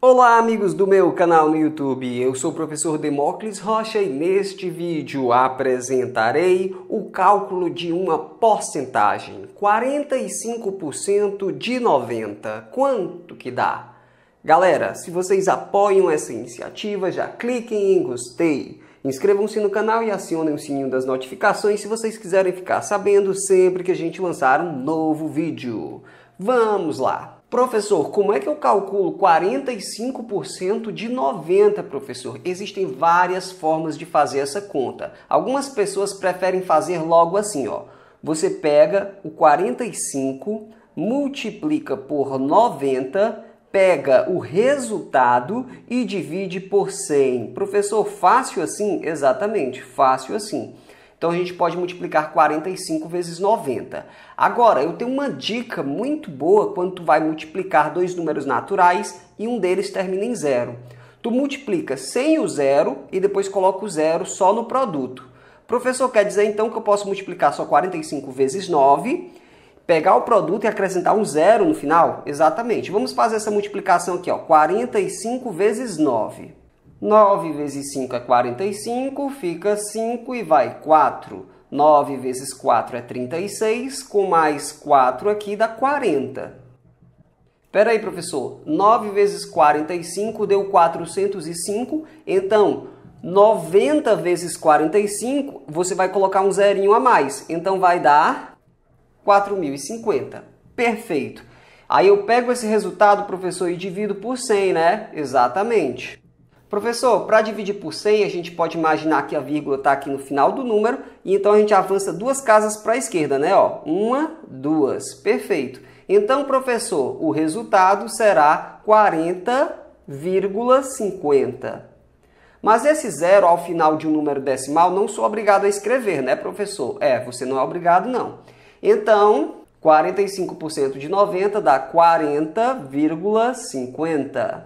Olá amigos do meu canal no YouTube, eu sou o professor Demócles Rocha e neste vídeo apresentarei o cálculo de uma porcentagem, 45% de 90, quanto que dá? Galera, se vocês apoiam essa iniciativa, já cliquem em gostei, inscrevam-se no canal e acionem o sininho das notificações se vocês quiserem ficar sabendo sempre que a gente lançar um novo vídeo. Vamos lá! Professor, como é que eu calculo 45% de 90, professor? Existem várias formas de fazer essa conta. Algumas pessoas preferem fazer logo assim, ó. Você pega o 45, multiplica por 90, pega o resultado e divide por 100. Professor, fácil assim? Exatamente, fácil assim. Então a gente pode multiplicar 45 vezes 90. Agora, eu tenho uma dica muito boa quando tu vai multiplicar dois números naturais e um deles termina em zero. Tu multiplica sem o zero e depois coloca o zero só no produto. Professor, quer dizer então que eu posso multiplicar só 45 vezes 9, pegar o produto e acrescentar um zero no final? Exatamente. Vamos fazer essa multiplicação aqui, ó, 45 vezes 9. 9 vezes 5 é 45, fica 5 e vai 4. 9 vezes 4 é 36, com mais 4 aqui dá 40. Espera aí, professor. 9 vezes 45 deu 405, então 90 vezes 45, você vai colocar um zerinho a mais. Então vai dar 4050. Perfeito. Aí eu pego esse resultado, professor, e divido por 100, né? Exatamente. Professor, para dividir por 100, a gente pode imaginar que a vírgula está aqui no final do número, e então a gente avança duas casas para a esquerda, né? Ó, uma, duas. Perfeito. Então, professor, o resultado será 40,50. Mas esse zero ao final de um número decimal, não sou obrigado a escrever, né, professor? É, você não é obrigado, não. Então, 45% de 90 dá 40,50.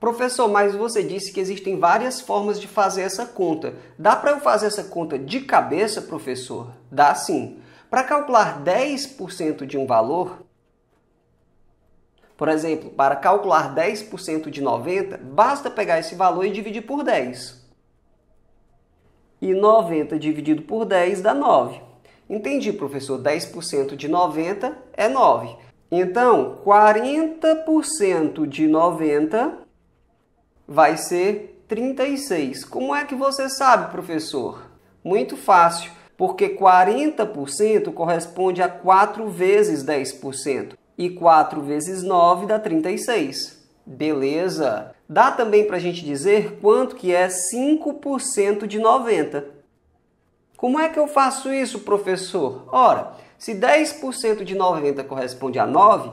Professor, mas você disse que existem várias formas de fazer essa conta. Dá para eu fazer essa conta de cabeça, professor? Dá sim. Para calcular 10% de um valor, por exemplo, para calcular 10% de 90, basta pegar esse valor e dividir por 10. E 90 dividido por 10 dá 9. Entendi, professor. 10% de 90 é 9. Então, 40% de 90 vai ser 36. Como é que você sabe, professor? Muito fácil, porque 40% corresponde a 4 vezes 10%. E 4 vezes 9 dá 36. Beleza! Dá também para a gente dizer quanto que é 5% de 90. Como é que eu faço isso, professor? Ora, se 10% de 90 corresponde a 9,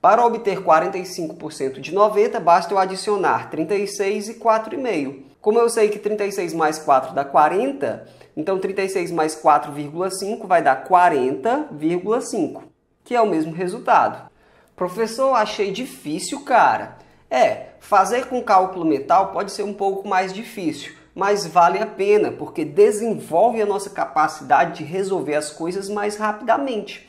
Para obter 45% de 90, basta eu adicionar 36 e 4,5. Como eu sei que 36 mais 4 dá 40, então 36 mais 4,5 vai dar 40,5, que é o mesmo resultado. Professor, achei difícil, cara. É, fazer com cálculo mental pode ser um pouco mais difícil, mas vale a pena, porque desenvolve a nossa capacidade de resolver as coisas mais rapidamente.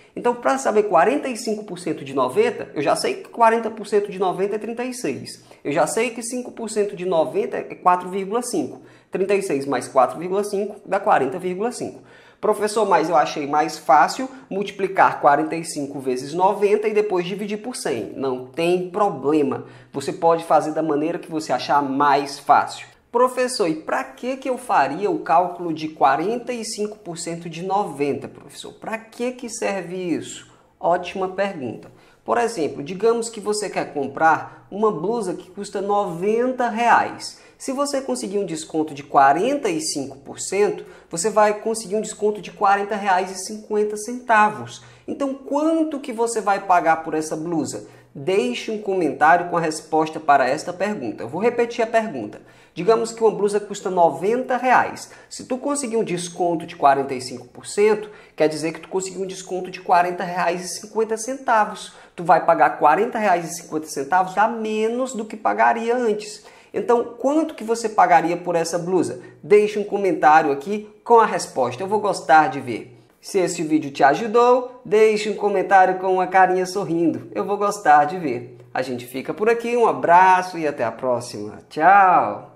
Então, para saber 45% de 90, eu já sei que 40% de 90 é 36. Eu já sei que 5% de 90 é 4,5. 36 mais 4,5 dá 40,5. Professor, mas eu achei mais fácil multiplicar 45 vezes 90 e depois dividir por 100. Não tem problema. Você pode fazer da maneira que você achar mais fácil. Professor, e para que, que eu faria o cálculo de 45% de 90, professor? Para que, que serve isso? Ótima pergunta. Por exemplo, digamos que você quer comprar uma blusa que custa 90 reais. Se você conseguir um desconto de 45%, você vai conseguir um desconto de R$ 40,50. Então, quanto que você vai pagar por essa blusa? Deixe um comentário com a resposta para esta pergunta. Eu vou repetir a pergunta. Digamos que uma blusa custa 90 reais. Se tu conseguir um desconto de 45%, quer dizer que tu conseguiu um desconto de 40 reais e 50 centavos. Tu vai pagar 40 reais e 50 centavos a menos do que pagaria antes. Então, quanto que você pagaria por essa blusa? Deixe um comentário aqui com a resposta. Eu vou gostar de ver. Se este vídeo te ajudou, deixe um comentário com uma carinha sorrindo. Eu vou gostar de ver. A gente fica por aqui, um abraço e até a próxima. Tchau!